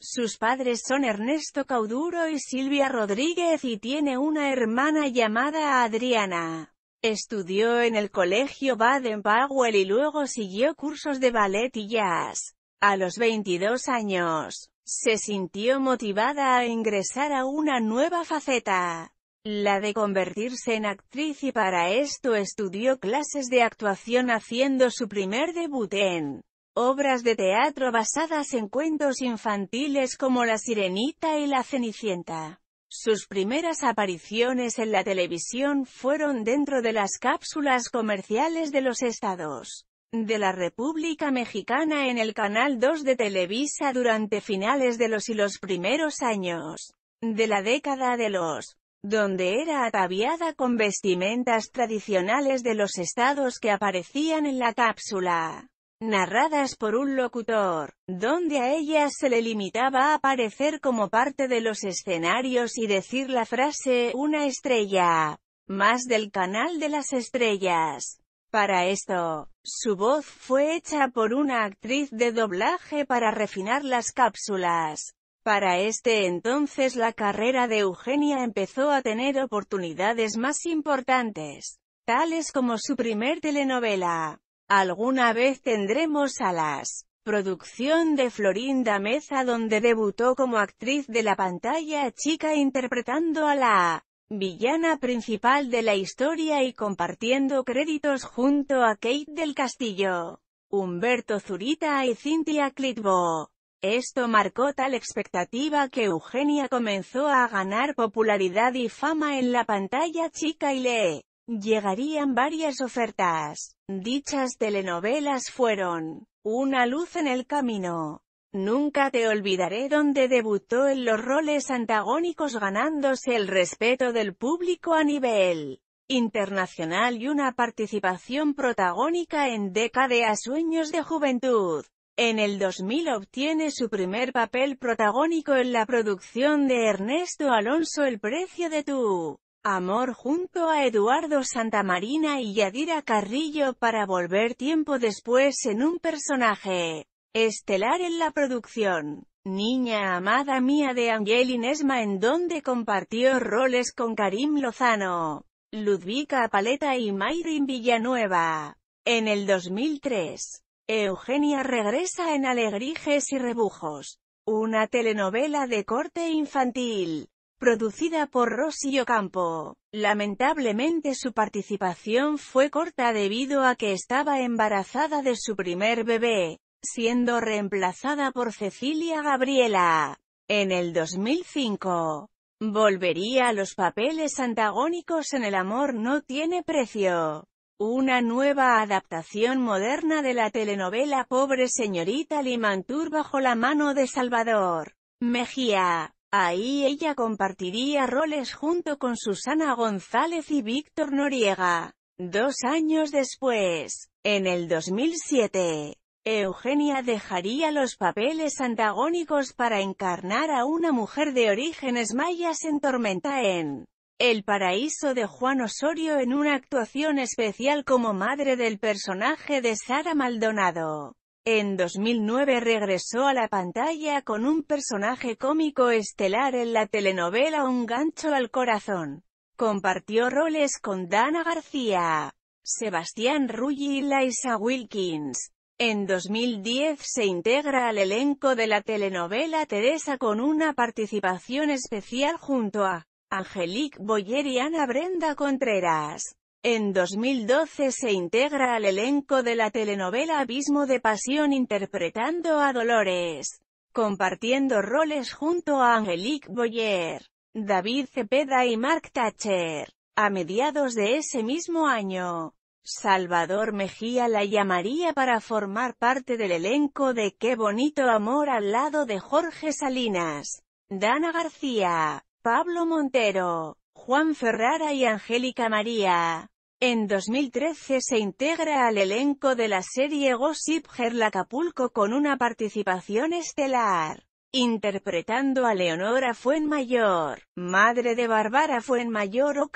Sus padres son Ernesto Cauduro y Silvia Rodríguez y tiene una hermana llamada Adriana. Estudió en el colegio Baden-Powell y luego siguió cursos de ballet y jazz. A los 22 años, se sintió motivada a ingresar a una nueva faceta, la de convertirse en actriz y para esto estudió clases de actuación haciendo su primer debut en obras de teatro basadas en cuentos infantiles como La Sirenita y La Cenicienta. Sus primeras apariciones en la televisión fueron dentro de las cápsulas comerciales de los estados de la República Mexicana en el Canal 2 de Televisa durante finales de los y los primeros años de la década de los donde era ataviada con vestimentas tradicionales de los estados que aparecían en la cápsula narradas por un locutor, donde a ellas se le limitaba a aparecer como parte de los escenarios y decir la frase, una estrella, más del canal de las estrellas. Para esto, su voz fue hecha por una actriz de doblaje para refinar las cápsulas. Para este entonces la carrera de Eugenia empezó a tener oportunidades más importantes, tales como su primer telenovela, Alguna vez tendremos a las producción de Florinda Meza donde debutó como actriz de la pantalla chica interpretando a la villana principal de la historia y compartiendo créditos junto a Kate del Castillo, Humberto Zurita y Cynthia Clitbo. Esto marcó tal expectativa que Eugenia comenzó a ganar popularidad y fama en la pantalla chica y le Llegarían varias ofertas. Dichas telenovelas fueron Una luz en el camino. Nunca te olvidaré donde debutó en los roles antagónicos ganándose el respeto del público a nivel internacional y una participación protagónica en década a Sueños de Juventud. En el 2000 obtiene su primer papel protagónico en la producción de Ernesto Alonso El precio de tú. Amor junto a Eduardo Santamarina y Yadira Carrillo para volver tiempo después en un personaje estelar en la producción. Niña amada mía de Angel Esma en donde compartió roles con Karim Lozano, Ludvika Paleta y Mayrin Villanueva. En el 2003, Eugenia regresa en Alegrijes y Rebujos, una telenovela de corte infantil producida por Rosillo Campo, Lamentablemente su participación fue corta debido a que estaba embarazada de su primer bebé, siendo reemplazada por Cecilia Gabriela. En el 2005, volvería a los papeles antagónicos en El amor no tiene precio. Una nueva adaptación moderna de la telenovela Pobre Señorita Limantur bajo la mano de Salvador Mejía. Ahí ella compartiría roles junto con Susana González y Víctor Noriega. Dos años después, en el 2007, Eugenia dejaría los papeles antagónicos para encarnar a una mujer de orígenes mayas en Tormenta en El paraíso de Juan Osorio en una actuación especial como madre del personaje de Sara Maldonado. En 2009 regresó a la pantalla con un personaje cómico estelar en la telenovela Un gancho al corazón. Compartió roles con Dana García, Sebastián Ruggi y Liza Wilkins. En 2010 se integra al elenco de la telenovela Teresa con una participación especial junto a Angelique Boyer y Ana Brenda Contreras. En 2012 se integra al elenco de la telenovela Abismo de Pasión interpretando a Dolores, compartiendo roles junto a Angelique Boyer, David Cepeda y Mark Thatcher. A mediados de ese mismo año, Salvador Mejía la llamaría para formar parte del elenco de Qué bonito amor al lado de Jorge Salinas, Dana García, Pablo Montero, Juan Ferrara y Angélica María. En 2013 se integra al elenco de la serie Gossip Girl Acapulco con una participación estelar, interpretando a Leonora Fuenmayor, madre de Bárbara Fuenmayor o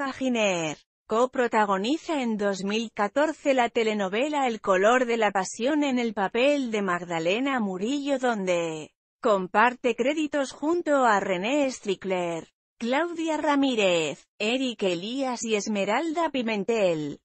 Co-protagoniza en 2014 la telenovela El color de la pasión en el papel de Magdalena Murillo donde comparte créditos junto a René Strickler. Claudia Ramírez, Eric Elías y Esmeralda Pimentel.